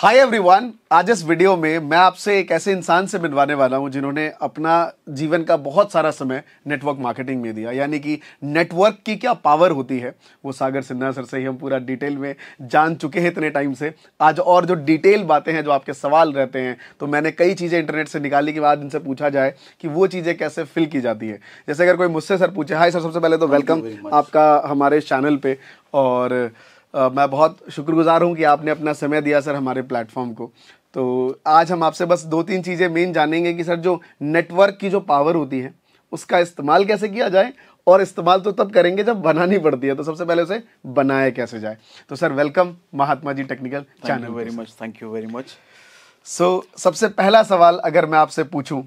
Hi everyone आज इस video में मैं आपसे एक ऐसे इंसान से मिलवाने वाला हूं जिन्होंने अपना जीवन का बहुत सारा समय नेटवर्क मार्केटिंग में दिया यानी कि नेटवर्क की क्या पावर होती है वो सागर सिन्हा सर से ही हम पूरा डिटेल में जान चुके हैं इतने टाइम से आज और जो डिटेल बातें हैं जो आपके सवाल रहते हैं तो मैंने कई चीज़ें इंटरनेट से निकाली के बाद इनसे पूछा जाए कि वो चीज़ें कैसे फिल की जाती है जैसे अगर कोई मुझसे सर पूछे हाई सर सबसे पहले तो वेलकम आपका हमारे चैनल पर और मैं बहुत शुक्रगुजार हूँ कि आपने अपना समय दिया सर हमारे प्लेटफॉर्म को तो आज हम आपसे बस दो तीन चीज़ें मेन जानेंगे कि सर जो नेटवर्क की जो पावर होती है उसका इस्तेमाल कैसे किया जाए और इस्तेमाल तो तब करेंगे जब बनानी पड़ती है तो सबसे पहले उसे बनाया कैसे जाए तो sir welcome Mahatma ji technical channel very much thank you very much so सबसे पहला सवाल अगर मैं आपसे पूछूं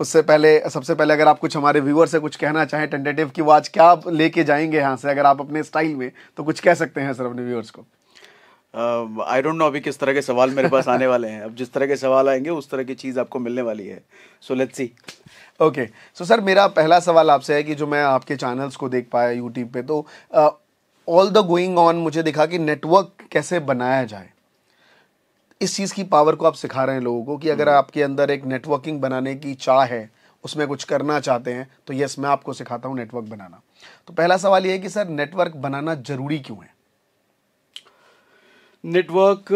उससे पहले सबसे पहले अगर आप कुछ हमारे व्यूअर से कुछ कहना चाहें टेंटेटिव कि वो आज क्या आप लेके जाएंगे यहाँ से अगर आप अपने स्टाइल में तो कुछ कह सकते हैं सर अपने व्यूअर्स को आई डोंट नो अभी किस तरह के सवाल मेरे पास आने वाले हैं अब जिस तरह के सवाल आएंगे उस तरह की चीज़ आपको मिलने वाली है so let's see okay so sir मेरा पहला सवाल आपसे है कि जो मैं आपके चैनल्स को देख पाया यूट्यूब पे तो ऑल द गोइंग ऑन मुझे दिखा कि नेटवर्क कैसे बनाया जाए इस चीज़ की पावर को आप सिखा रहे हैं लोगों को कि अगर हम्म। आपके अंदर एक नेटवर्किंग बनाने की चाह है उसमें कुछ करना चाहते हैं तो यस मैं आपको सिखाता हूँ नेटवर्क बनाना तो पहला सवाल ये है कि सर नेटवर्क बनाना ज़रूरी क्यों है नेटवर्क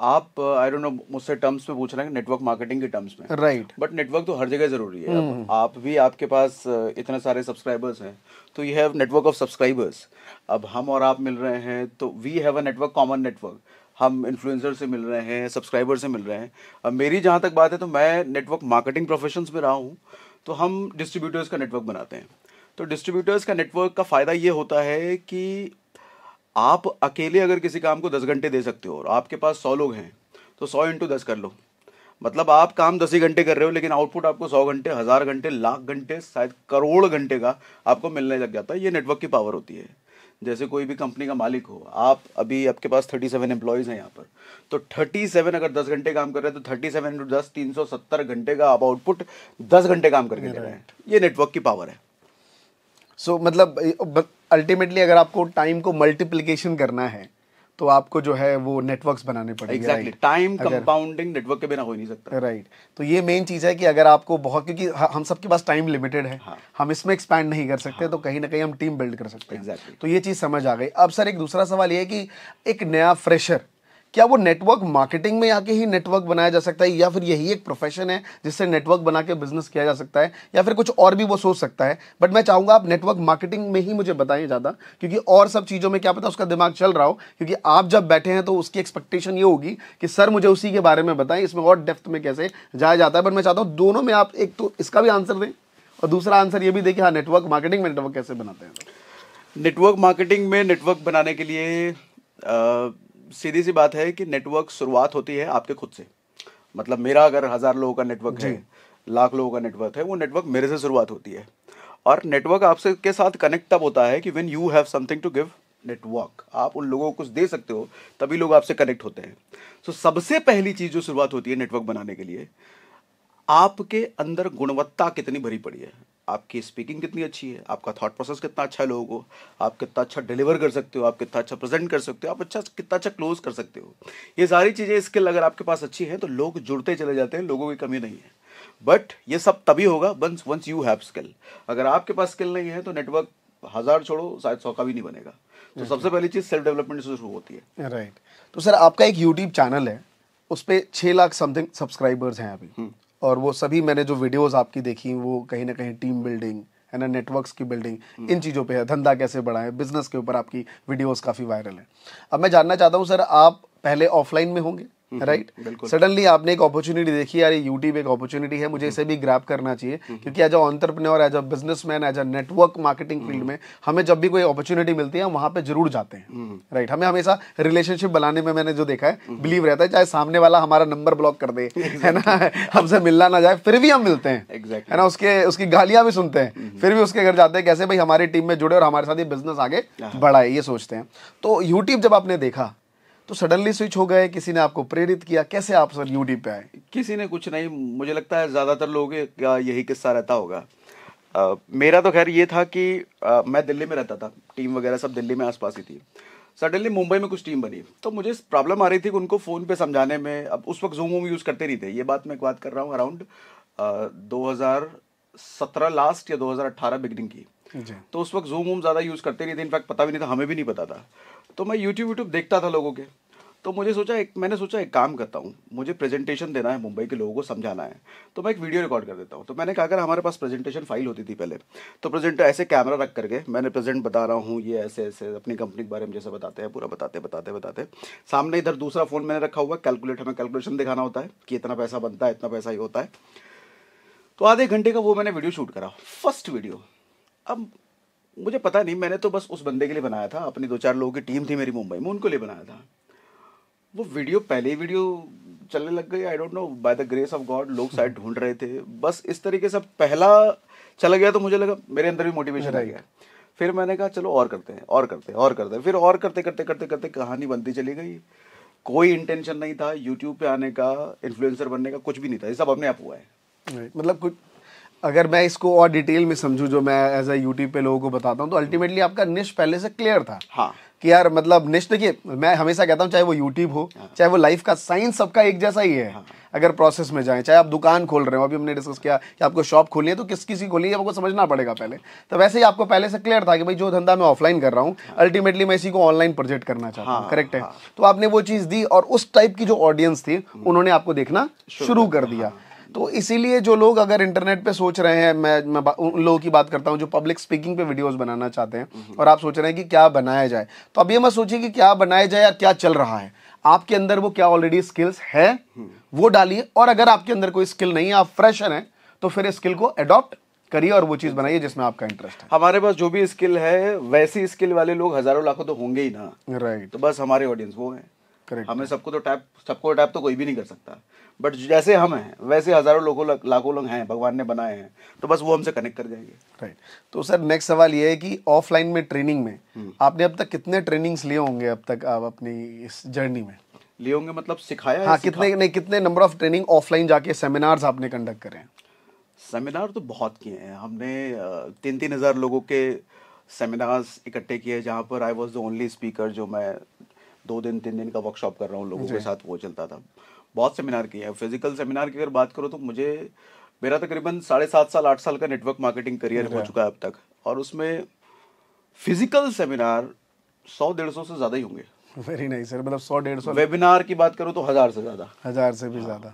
आप आई डोंट नो मुझसे टर्म्स में पूछ रहे हैं नेटवर्क मार्केटिंग के टर्म्स में राइट बट नेटवर्क तो हर जगह जरूरी है hmm. आप भी आपके पास इतने सारे सब्सक्राइबर्स हैं तो you have network of subscribers अब हम और आप मिल रहे हैं तो we have a network common network हम इन्फ्लुएंसर से मिल रहे हैं सब्सक्राइबर से मिल रहे हैं अब मेरी जहाँ तक बात है तो मैं नेटवर्क मार्केटिंग प्रोफेशंस में रहा हूँ तो हम डिस्ट्रीब्यूटर्स का नेटवर्क बनाते हैं तो डिस्ट्रीब्यूटर्स का नेटवर्क का फ़ायदा ये होता है कि आप अकेले अगर किसी काम को दस घंटे दे सकते हो और आपके पास सौ लोग हैं तो सौ इंटू दस कर लो मतलब आप काम दस ही घंटे कर रहे हो लेकिन आउटपुट आपको सौ घंटे हज़ार घंटे लाख घंटे शायद करोड़ घंटे का आपको मिलने लग जाता है ये नेटवर्क की पावर होती है जैसे कोई भी कंपनी का मालिक हो आप अभी आपके पास थर्टी सेवन एम्प्लॉयज़ हैं यहाँ पर तो थर्टी सेवन अगर दस घंटे काम कर रहे हैं तो थर्टी सेवन इंटू दस तीन सौ सत्तर घंटे का आप आउटपुट दस घंटे काम करके दे रहे हैं ये नेटवर्क की पावर है सो so, मतलब अल्टीमेटली अगर आपको टाइम को मल्टीप्लीकेशन करना है तो आपको जो है वो नेटवर्क्स बनाने पड़ेंगे एग्जैक्टली टाइम कंपाउंडिंग नेटवर्क के बिना हो नहीं सकता राइट right. तो ये मेन चीज़ है कि अगर आपको बहुत क्योंकि हम सबके पास टाइम लिमिटेड है हाँ. हम इसमें एक्सपैंड नहीं कर सकते हाँ. तो कहीं ना कहीं हम टीम बिल्ड कर सकते हैं exactly. तो ये चीज़ समझ आ गई अब सर एक दूसरा सवाल ये है कि एक नया फ्रेशर क्या वो नेटवर्क मार्केटिंग में आके ही नेटवर्क बनाया जा सकता है या फिर यही एक प्रोफेशन है जिससे नेटवर्क बना के बिजनेस किया जा सकता है या फिर कुछ और भी वो सोच सकता है बट मैं चाहूंगा आप नेटवर्क मार्केटिंग में ही मुझे बताइए ज़्यादा क्योंकि और सब चीज़ों में क्या पता उसका दिमाग चल रहा हो क्योंकि आप जब बैठे हैं तो उसकी एक्सपेक्टेशन ये होगी कि सर मुझे उसी के बारे में बताएं इसमें और डेप्थ में कैसे जाया जाता है बट मैं चाहता हूँ दोनों में आप एक तो इसका भी आंसर दें और दूसरा आंसर ये भी दें कि हाँ नेटवर्क मार्केटिंग में नेटवर्क कैसे बनाते हैं नेटवर्क मार्केटिंग में नेटवर्क बनाने के लिए सीधी सी बात है कि नेटवर्क शुरुआत होती है आपके खुद से मतलब मेरा अगर हज़ार लोगों का नेटवर्क है लाख लोगों का नेटवर्क है वो नेटवर्क मेरे से शुरुआत होती है और नेटवर्क आपसे के साथ कनेक्ट तब होता है कि when you have something to give network आप उन लोगों को कुछ दे सकते हो तभी लोग आपसे कनेक्ट होते हैं सो so, सबसे पहली चीज़ जो शुरुआत होती है नेटवर्क बनाने के लिए आपके अंदर गुणवत्ता कितनी भरी पड़ी है आपकी स्पीकिंग कितनी अच्छी है आपका थॉट प्रोसेस कितना अच्छा है लोगों को आप कितना अच्छा डिलीवर कर सकते हो आप कितना अच्छा प्रेजेंट कर सकते हो आप अच्छा कितना अच्छा क्लोज कर सकते हो ये सारी चीज़ें स्किल अगर आपके पास अच्छी हैं तो लोग जुड़ते चले जाते हैं लोगों की कमी नहीं है बट ये सब तभी होगा once once you have skill अगर आपके पास स्किल नहीं है तो नेटवर्क हज़ार छोड़ो शायद सौ का भी नहीं बनेगा तो हम्म। सबसे पहली चीज़ सेल्फ डेवलपमेंट से शुरू होती है राइट तो सर आपका एक यूट्यूब चैनल है उस पर छः लाख समथिंग सब्सक्राइबर्स हैं अभी हम्म। और वो सभी मैंने जो वीडियोस आपकी देखी वो कहीं ना कहीं टीम बिल्डिंग है ना नेटवर्क्स की बिल्डिंग हम्म। इन चीज़ों पे है धंधा कैसे बढ़ाएं बिजनेस के ऊपर आपकी वीडियोस काफ़ी वायरल हैं अब मैं जानना चाहता हूँ सर आप पहले ऑफलाइन में होंगे हम्म, राइट सडनली आपने एक अपॉर्चुनिटी देखी यार यूट्यूब एक अपॉर्चुनिटी है मुझे हम्म। इसे भी ग्रैप करना चाहिए हम्म। क्योंकि as a as a businessman as a network marketing field में हमें जब भी कोई अपॉर्चुनिटी मिलती है हम पे जरूर जाते हैं राइट हमें हमेशा रिलेशनशिप बनाने में मैंने जो देखा है बिलीव रहता है चाहे सामने वाला हमारा नंबर ब्लॉक कर दे है ना हमसे मिलना ना जाए फिर भी हम मिलते हैं है ना उसके उसकी गालियां भी सुनते हैं फिर भी उसके घर जाते हैं कैसे भाई हमारी टीम में जुड़े और हमारे साथ ये बिजनेस आगे हाँ। बढ़ाए ये सोचते हैं तो यूट्यूब जब आपने देखा तो सडनली स्विच हो गए किसी ने आपको प्रेरित किया कैसे आप सर यूडी पे आए किसी ने कुछ नहीं मुझे लगता है ज़्यादातर लोगों का यही किस्सा रहता होगा Uh, मेरा तो खैर ये था कि uh, मैं दिल्ली में रहता था टीम वगैरह सब दिल्ली में आसपास ही थी सडनली मुंबई में कुछ टीम बनी तो मुझे प्रॉब्लम आ रही थी कि उनको फ़ोन पे समझाने में अब उस वक्त जूम वूम यूज़ करते नहीं थे ये बात मैं एक बात कर रहा हूँ अराउंड uh, 2017 लास्ट या 2018 बिगनिंग की तो उस वक्त जूम वूम ज़्यादा यूज़ करते नहीं थे इनफैक्ट पता भी नहीं था हमें भी नहीं पता था तो मैं यूट्यूब यूट्यूब देखता था लोगों के तो मुझे सोचा एक मैंने सोचा एक काम करता हूँ मुझे प्रेजेंटेशन देना है मुंबई के लोगों को समझाना है तो मैं एक वीडियो रिकॉर्ड कर देता हूँ तो मैंने कहा अगर हमारे पास प्रेजेंटेशन फाइल होती थी पहले तो प्रेजेंट ऐसे कैमरा रख करके मैंने प्रेजेंट बता रहा हूँ ये ऐसे ऐसे अपनी कंपनी के बारे में जैसे बताते हैं पूरा बताते बताते बताते सामने इधर दूसरा फ़ोन मैंने रखा हुआ कैलकुलेट हमें कैलकुलेशन दिखाना होता है कि इतना पैसा बनता है इतना पैसा ये होता है तो आधे घंटे का वो मैंने वीडियो शूट करा फर्स्ट वीडियो अब मुझे पता नहीं मैंने तो बस उस बंदे के लिए बनाया था अपनी दो चार लोगों की टीम थी मेरी मुंबई में उनको लिए बनाया था वो वीडियो पहले ही वीडियो चलने लग गई I don't know by the grace of God लोग साइड ढूंढ रहे थे बस इस तरीके से पहला चला गया तो मुझे लगा मेरे अंदर भी मोटिवेशन आ गया फिर मैंने कहा चलो और करते हैं और करते हैं और करते हैं फिर और करते करते करते करते कहानी बनती चली गई कोई इंटेंशन नहीं था यूट्यूब पे आने का इन्फ्लुएंसर बनने का कुछ भी नहीं था ये सब अपने आप हुआ है मतलब कुछ अगर मैं इसको और डिटेल में समझूं जो मैं एज ए यूट्यूब पे लोगों को बताता हूँ तो अल्टीमेटली आपका निश पहले से क्लियर था हाँ कि यार मतलब निश देखिए मैं हमेशा कहता हूँ चाहे वो यूट्यूब हो हाँ। चाहे वो लाइफ का साइंस सबका एक जैसा ही है हाँ। अगर प्रोसेस में जाएं चाहे आप दुकान खोल रहे हो अभी हमने डिस्कस किया कि आपको शॉप खोलनी है तो किस किसी खोलनी है आपको समझना पड़ेगा पहले तो वैसे ही आपको पहले से क्लियर था कि भाई जो धंधा मैं ऑफलाइन कर रहा हूँ हाँ। अल्टीमेटली मैं इसी को ऑनलाइन प्रोजेक्ट करना चाहता हूँ हाँ, करेक्ट है हाँ। तो आपने वो चीज़ दी और उस टाइप की जो ऑडियंस थी हम्म। उन्होंने आपको देखना शुरू कर दिया तो इसीलिए जो लोग अगर इंटरनेट पे सोच रहे हैं मैं मैं उन लोगों की बात करता हूँ जो पब्लिक स्पीकिंग पे वीडियोस बनाना चाहते हैं हम्म। और आप सोच रहे हैं कि क्या बनाया जाए तो अब ये मत सोचिए कि क्या बनाया जाए या क्या चल रहा है आपके अंदर वो क्या ऑलरेडी स्किल्स है वो डालिए और अगर आपके अंदर कोई स्किल नहीं है आप फ्रेशर हैं तो फिर स्किल को अडॉप्ट करिए और वो चीज़ बनाइए जिसमें आपका इंटरेस्ट है हमारे पास जो भी स्किल है वैसी स्किल वाले लोग हजारों लाखों तो होंगे ही ना राइट तो बस हमारे ऑडियंस वो है करेक्ट हमें सबको तो टैप सबको टैप तो कोई भी नहीं कर सकता बट जैसे हम हैं वैसे हजारों लोगों लाखों लोग हैं भगवान ने बनाए हैं तो बस वो हमसे कनेक्ट कर जाएंगे राइट तो सर नेक्स्ट सवाल ये है कि ऑफलाइन में ट्रेनिंग में हम्म। आपने अब तक कितने ट्रेनिंग्स लिए होंगे अब तक आप अपनी इस जर्नी में लिए होंगे मतलब सिखाया हाँ कितने नहीं कितने नंबर ऑफ ट्रेनिंग ऑफलाइन जाके सेमिनार्स आपने कंडक्ट करे हैं सेमिनार तो बहुत किए हैं हमने तीन तीन हज़ार लोगों के सेमिनार्स इकट्ठे किए जहाँ पर I was the only speaker जो मैं दो दिन तीन दिन का वर्कशॉप कर रहा हूँ लोगों के साथ वो चलता था बहुत सेमिनार किया है फिजिकल सेमिनार की अगर बात करो तो मुझे मेरा तकरीबन साढ़े सात साल आठ साल का नेटवर्क मार्केटिंग करियर हो चुका है अब तक और उसमें फिजिकल सेमिनार सौ डेढ़ सौ से ज़्यादा ही होंगे वेरी नाइस सर मतलब सौ डेढ़ सौ वेबिनार की बात करो तो हज़ार से ज़्यादा हज़ार से भी हाँ। ज़्यादा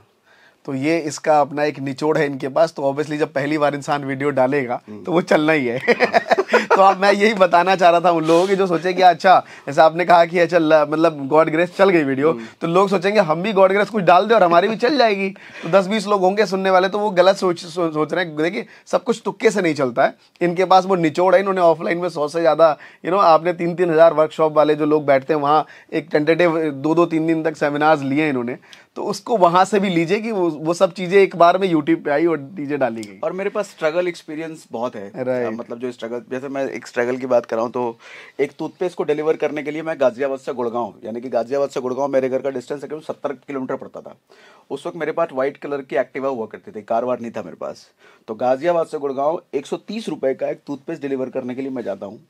तो ये इसका अपना एक निचोड़ है इनके पास तो ऑब्वियसली जब पहली बार इंसान वीडियो डालेगा हम्म। तो वो चलना ही है हाँ। तो अब मैं यही बताना चाह रहा था उन लोगों की जो सोचे कि अच्छा जैसे आपने कहा कि चल अच्छा, मतलब गॉड ग्रेस चल गई वीडियो हम्म। तो लोग सोचेंगे हम भी गॉड ग्रेस कुछ डाल दे और हमारी भी चल जाएगी तो दस बीस लोग होंगे सुनने वाले तो वो गलत सोच सोच रहे हैं देखिए सब कुछ तुक्के से नहीं चलता है इनके पास वो निचोड़ है इन्होंने ऑफलाइन में सौ से ज़्यादा यू नो आपने तीन तीन हज़ार वर्कशॉप वाले जो लोग बैठते हैं वहाँ एक टेंटेटिव दो दो तीन दिन तक सेमिनार्स लिए इन्होंने तो उसको वहां से भी लीजिए कि वो वो सब चीज़ें एक बार में यूट्यूब पे आई और डीजे डाली गई और मेरे पास स्ट्रगल एक्सपीरियंस बहुत है right. हाँ, मतलब जो स्ट्रगल जैसे मैं एक स्ट्रगल की बात कर रहा हूँ तो एक टूथपेस्ट को डिलीवर करने के लिए मैं गाजियाबाद से गुड़गांव यानी कि गाजियाबाद से गुड़गांव मेरे घर का डिस्टेंस तक सत्तर किलोमीटर पड़ता था उस वक्त मेरे पास व्हाइट कलर की एक्टिवा हुआ करती थी कार वार नहीं था मेरे पास तो गाजियाबाद से गुड़गांव एक रुपए का एक टूथपेस्ट डिलीवर करने के लिए मैं जाता हूँ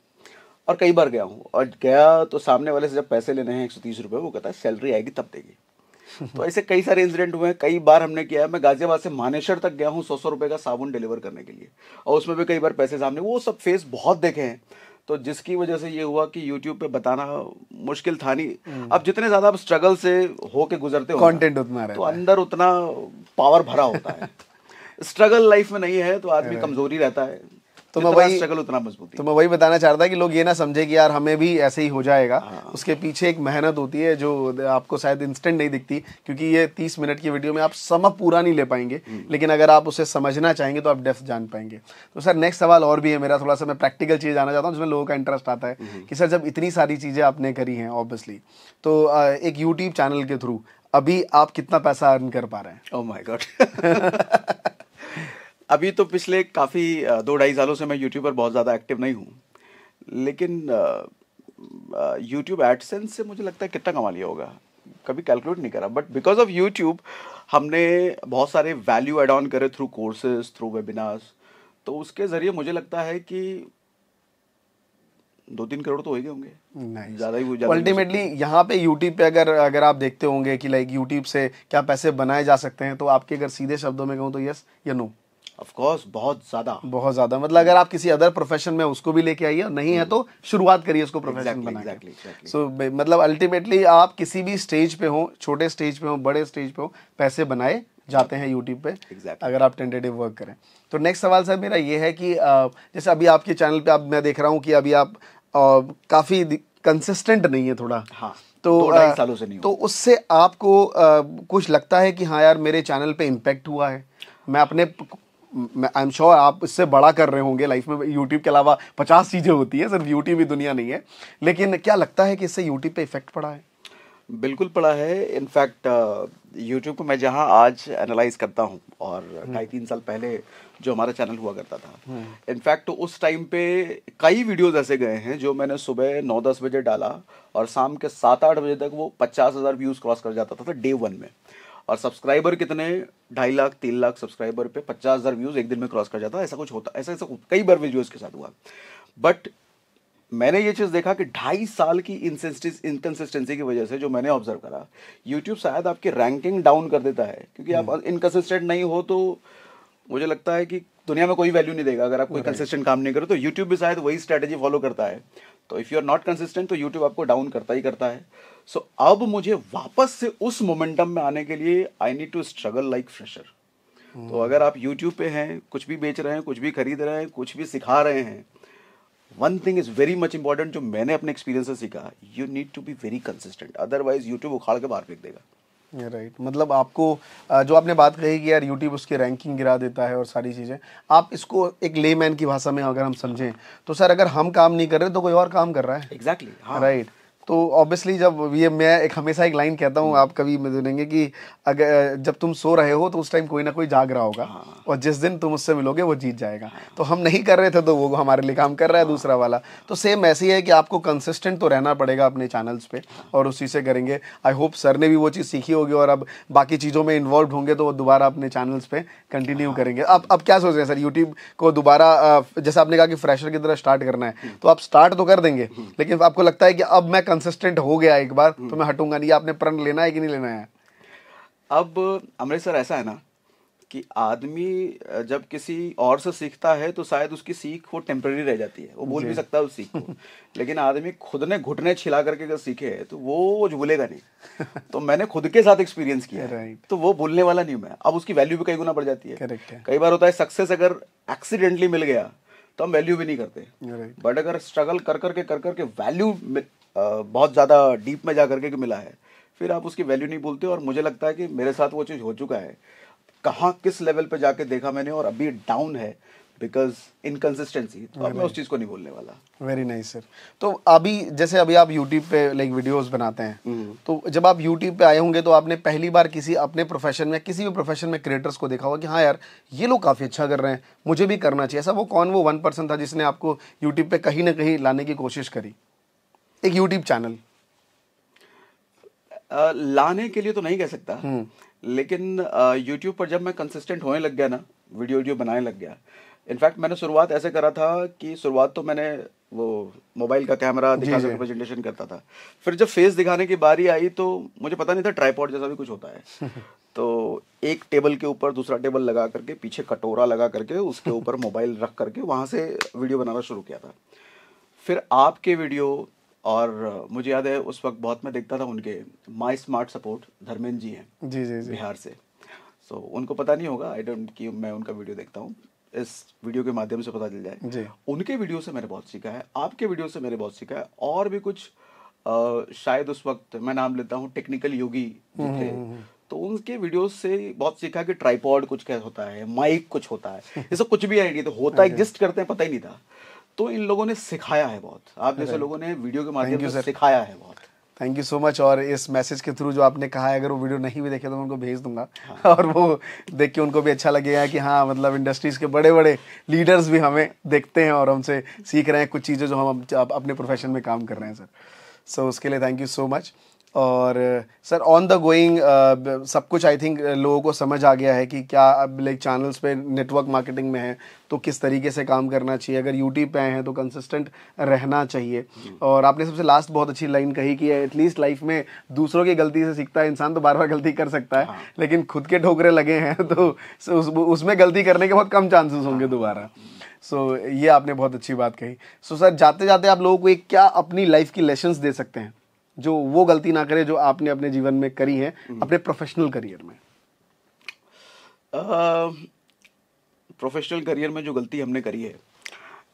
और कई बार गया हूँ और गया तो सामने वाले से जब पैसे लेने हैं एक सौ तीस रुपये वो कहता है सैलरी आएगी तब देगी तो ऐसे कई सारे इंसिडेंट हुए हैं कई बार हमने किया है मैं गाजियाबाद से मानेश्वर तक गया हूँ सौ सौ रुपये का साबुन डिलीवर करने के लिए और उसमें भी कई बार पैसे सामने वो सब फेस बहुत देखे हैं तो जिसकी वजह से ये हुआ कि YouTube पे बताना मुश्किल था नहीं हम्म। अब जितने ज्यादा आप स्ट्रगल से होके गुजरते हो कंटेंट उतना तो अंदर उतना पावर भरा होता है स्ट्रगल लाइफ में नहीं है तो आदमी कमजोरी रहता है तो मैं वही स्ट्रगल उतना मजबूत तो मैं वही बताना चाह रहा था कि लोग ये ना समझे कि यार हमें भी ऐसे ही हो जाएगा हाँ। उसके पीछे एक मेहनत होती है जो आपको शायद इंस्टेंट नहीं दिखती क्योंकि ये तीस मिनट की वीडियो में आप समय पूरा नहीं ले पाएंगे हम्म। लेकिन अगर आप उसे समझना चाहेंगे तो आप डेफ जान पाएंगे तो सर नेक्स्ट सवाल और भी है मेरा थोड़ा सा मैं प्रैक्टिकल चीज़ आना चाहता हूँ जिसमें लोगों का इंटरेस्ट आता है हम्म। कि सर जब इतनी सारी चीज़ें आपने करी हैं ऑब्वियसली तो एक यूट्यूब चैनल के थ्रू अभी आप कितना पैसा अर्न कर पा रहे हैं ओ माय गॉड अभी तो पिछले काफ़ी दो ढाई सालों से मैं यूट्यूब पर बहुत ज़्यादा एक्टिव नहीं हूँ लेकिन यूट्यूब एडसेंस से मुझे लगता है कितना कमा लिया होगा कभी कैलकुलेट नहीं करा बट बिकॉज ऑफ यूट्यूब हमने बहुत सारे वैल्यू एड ऑन करे थ्रू कोर्सेज थ्रू वेबिनार्स तो उसके ज़रिए मुझे लगता है कि दो तीन करोड़ तो हो गए होंगे नहीं ज़्यादा ही अल्टीमेटली यहाँ पे यूट्यूब पे अगर अगर आप देखते होंगे कि लाइक यूट्यूब से क्या पैसे बनाए जा सकते हैं तो आपके अगर सीधे शब्दों में कहूँ तो यस या नो ऑफकोर्स बहुत ज्यादा बहुत ज्यादा मतलब अगर आप किसी अदर प्रोफेशन में उसको भी लेके आइए नहीं है हम्म। तो शुरुआत करिए उसको प्रोफेशन एग्जैक्टली सो मतलब अल्टीमेटली आप किसी भी स्टेज पे हो छोटे स्टेज पे हो बड़े स्टेज पे हो पैसे बनाए जाते हैं यूट्यूब पे exactly. अगर आप टेंटेटिव वर्क करें तो नेक्स्ट सवाल सर मेरा ये है कि जैसे अभी आपके चैनल पे आप मैं देख रहा हूँ कि अभी आप काफ़ी कंसिस्टेंट नहीं है थोड़ा हाँ तो सालों से नहीं तो उससे आपको कुछ लगता है कि हाँ यार मेरे चैनल पे इम्पेक्ट हुआ है मैं अपने आई एम श्योर आप इससे बड़ा कर रहे होंगे लाइफ में यूट्यूब के अलावा पचास चीज़ें होती हैं सिर्फ यूट्यूब ही दुनिया नहीं है लेकिन क्या लगता है कि इससे यूट्यूब पे इफेक्ट पड़ा है बिल्कुल पड़ा है इनफैक्ट यूट्यूब uh, को मैं जहाँ आज एनालाइज करता हूँ और हम्म। ढाई तीन साल पहले जो हमारा चैनल हुआ करता था इनफैक्ट हम्म। तो उस टाइम पे कई वीडियोस ऐसे गए हैं जो मैंने सुबह नौ दस बजे डाला और शाम के सात आठ बजे तक वो पचास हज़ार व्यूज़ क्रॉस कर जाता था डे तो वन में और सब्सक्राइबर कितने ढाई लाख तीन लाख सब्सक्राइबर पे पचास हज़ार व्यूज़ एक दिन में क्रॉस कर जाता ऐसा कुछ होता ऐसा ऐसा कई बार वीडियोज़ के साथ हुआ बट मैंने ये चीज़ देखा कि ढाई साल की इनकन्सिस्टेंसी की वजह से जो मैंने ऑब्जर्व करा यूट्यूब शायद आपकी रैंकिंग डाउन कर देता है क्योंकि आप इनकन्सिस्टेंट हम्म। नहीं हो तो मुझे लगता है कि दुनिया में कोई वैल्यू नहीं देगा अगर आप कोई कंसिस्टेंट काम नहीं करो तो यूट्यूब भी शायद वही स्ट्रैटेजी फॉलो करता है तो if you are not consistent तो यूट्यूब आपको डाउन करता ही करता है सो so, अब मुझे वापस से उस मोमेंटम में आने के लिए I need to struggle like fresher तो hmm. अगर आप यूट्यूब पे हैं कुछ भी बेच रहे हैं कुछ भी खरीद रहे हैं कुछ भी सिखा रहे हैं one thing is very much important जो मैंने अपने एक्सपीरियंस से सीखा you need to be very consistent otherwise YouTube उखाड़ के बाहर फेंक देगा राइट right. मतलब आपको जो आपने बात कही कि यार यूट्यूब उसकी रैंकिंग गिरा देता है और सारी चीज़ें आप इसको एक लेमैन की भाषा में अगर हम समझें तो सर अगर हम काम नहीं कर रहे तो कोई और काम कर रहा है एग्जैक्टली राइट हाँ। तो ऑब्वियसली जब ये मैं एक हमेशा एक लाइन कहता हूँ आप कभी सुनेंगे कि अगर जब तुम सो रहे हो तो उस टाइम कोई ना कोई जाग रहा होगा हाँ। और जिस दिन तुम उससे मिलोगे वो जीत जाएगा हाँ। तो हम नहीं कर रहे थे तो वो हमारे लिए काम कर रहा है हाँ। दूसरा वाला तो सेम ऐसे ही है कि आपको कंसिस्टेंट तो रहना पड़ेगा अपने चैनल्स पर और उसी से करेंगे आई होप सर ने भी वो चीज़ सीखी होगी और अब बाकी चीज़ों में इन्वॉल्व होंगे तो वो दोबारा अपने चैनल्स पर कंटिन्यू करेंगे अब अब क्या सोच रहे हैं सर यूट्यूब को दोबारा जैसे आपने कहा कि फ्रेशर की तरह स्टार्ट करना है हम्म। तो आप स्टार्ट तो कर देंगे हम्म। लेकिन आपको लगता है कि अब मैं कंसिस्टेंट हो गया एक बार तो मैं हटूंगा नहीं आपने प्रण लेना है कि नहीं लेना है अब अमृतसर ऐसा है ना कि आदमी जब किसी और से सीखता है तो शायद उसकी सीख वो टेम्पररी रह जाती है वो भूल भी सकता है उस सीख को लेकिन आदमी खुद ने घुटने छिला करके अगर सीखे है तो वो झूलेगा नहीं तो मैंने खुद के साथ एक्सपीरियंस किया है तो वो भूलने वाला नहीं मैं अब उसकी वैल्यू भी कई गुना बढ़ जाती है। कई बार होता है सक्सेस अगर एक्सीडेंटली मिल गया तो हम वैल्यू भी नहीं करते बट अगर स्ट्रगल कर करके कर करके वैल्यू बहुत ज़्यादा डीप में जा करके मिला है फिर आप उसकी वैल्यू नहीं बोलते और मुझे लगता है कि मेरे साथ वो चीज़ हो चुका है कहाँ किस लेवल पे जाके देखा मैंने और अभी डाउन है बिकॉज इनकन्सिस्टेंसी तो मैं उस चीज़ को नहीं बोलने वाला वेरी नाइस सर तो अभी जैसे अभी आप यूट्यूब पे लाइक वीडियोस बनाते हैं हम्म। तो जब आप यूट्यूब पे आए होंगे तो आपने पहली बार किसी अपने प्रोफेशन में किसी भी प्रोफेशन में क्रिएटर्स को देखा होगा कि हाँ यार ये लोग काफ़ी अच्छा कर रहे हैं मुझे भी करना चाहिए ऐसा वो कौन वो वन पर्सन था जिसने आपको यूट्यूब पे कहीं ना कहीं लाने की कोशिश करी एक यूट्यूब चैनल लाने के लिए तो नहीं कह सकता हम्म। लेकिन यूट्यूब पर जब मैं कंसिस्टेंट होने लग गया ना वीडियो वीडियो बनाने लग गया इनफैक्ट मैंने शुरुआत ऐसे करा था कि शुरुआत तो मैंने वो मोबाइल का कैमरा दिखा कर प्रेजेंटेशन करता था फिर जब फेस दिखाने की बारी आई तो मुझे पता नहीं था ट्राईपॉड जैसा भी कुछ होता है तो एक टेबल के ऊपर दूसरा टेबल लगा करके पीछे कटोरा लगा करके उसके ऊपर मोबाइल रख करके वहाँ से वीडियो बनाना शुरू किया था फिर आपके वीडियो और मुझे याद है उस वक्त बहुत मैं देखता था उनके my smart support Dharmendra ji हैं जी जी जी बिहार से सो so, उनको पता नहीं होगा आई डोंट कि मैं उनका वीडियो देखता हूँ इस वीडियो के माध्यम से पता चल जाए जी उनके वीडियो से मैंने बहुत सीखा है आपके वीडियो से मैंने बहुत सीखा है और भी कुछ आ, शायद उस वक्त मैं नाम लेता हूँ टेक्निकल योगी हम्म, थे हम्म, हम्म। तो उनके वीडियो से बहुत सीखा कि ट्राईपॉड कुछ क्या होता है माइक कुछ होता है ये सब कुछ भी आइडिया तो होता एग्जिस्ट करते हैं पता ही नहीं था तो इन लोगों ने सिखाया है बहुत आप जैसे लोगों ने वीडियो के माध्यम से सिखाया है बहुत थैंक यू सो मच और इस मैसेज के थ्रू जो आपने कहा है अगर वो वीडियो नहीं भी देखे तो मैं उनको भेज दूंगा हाँ। और वो देख के उनको भी अच्छा लगेगा कि हाँ मतलब इंडस्ट्रीज के बड़े बड़े लीडर्स भी हमें देखते हैं और हमसे सीख रहे हैं कुछ चीज़ें जो हम अपने प्रोफेशन में काम कर रहे हैं सर सो so, उसके लिए थैंक यू सो मच और सर ऑन द गोइंग सब कुछ आई थिंक लोगों को समझ आ गया है कि क्या अब लाइक चैनल्स पे नेटवर्क मार्केटिंग में है तो किस तरीके से काम करना चाहिए अगर यूट्यूब पे आए हैं तो कंसिस्टेंट रहना चाहिए और आपने सबसे लास्ट बहुत अच्छी लाइन कही कि एटलीस्ट लाइफ में दूसरों की गलती से सीखता है इंसान तो बार बार गलती कर सकता है हाँ। लेकिन खुद के ठोकरे लगे हैं तो उस, उसमें गलती करने के बहुत कम चांसेस होंगे हाँ। दोबारा सो so, ये आपने बहुत अच्छी बात कही सो so, सर जाते जाते आप लोगों को एक क्या अपनी लाइफ की लेसन्स दे सकते हैं जो वो गलती ना करे जो आपने अपने जीवन में करी है हम्म। अपने प्रोफेशनल करियर में प्रोफेशनल करियर में जो गलती हमने करी है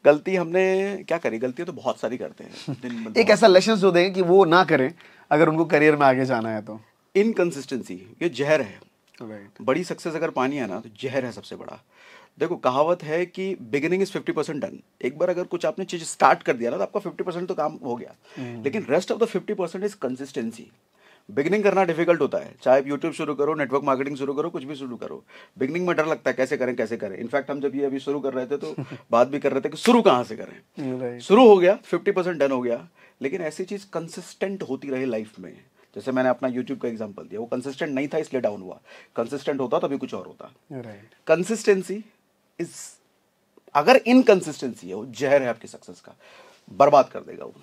गलती हमने क्या करी गलती तो बहुत सारी करते हैं एक ऐसा लेसन जो दें कि वो ना करें अगर उनको करियर में आगे जाना है तो इनकन्सिस्टेंसी ये जहर है right. बड़ी सक्सेस अगर पानी है ना तो जहर है सबसे बड़ा देखो कहावत है कि beginning is fifty percent done एक बार अगर कुछ आपने चीज स्टार्ट कर दिया ना तो आपका फिफ्टी परसेंट तो काम हो गया हम्म। लेकिन rest of the fifty percent is consistency beginning करना डिफिकल्ट होता है चाहे आप यूट्यूब शुरू करो नेटवर्क मार्केटिंग शुरू करो कुछ भी शुरू करो बिगनिंग में डर लगता है कैसे करें कैसे करें इनफैक्ट हम जब ये अभी शुरू कर रहे थे तो बात भी कर रहे थे कि शुरू कहाँ से करें शुरू हो गया फिफ्टी परसेंट डन हो गया लेकिन ऐसी चीज़ कंसिस्टेंट होती रही लाइफ में जैसे मैंने अपना यूट्यूब का एग्जाम्पल दिया वो कंसिस्टेंट नहीं था इसलिए डाउन हुआ कंसिस्टेंट होता तभी तो कुछ और होता कंसिस्टेंसी right. इस अगर इनकन्सिस्टेंसी है वो जहर है आपकी सक्सेस का बर्बाद कर देगा वो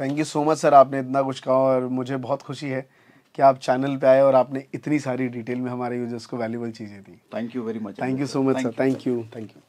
thank you so much sir आपने इतना कुछ कहा और मुझे बहुत खुशी है कि आप चैनल पे आए और आपने इतनी सारी डिटेल में हमारे यूजर्स को वैल्यूबल चीज़ें दी thank you very much thank you so much sir thank you thank you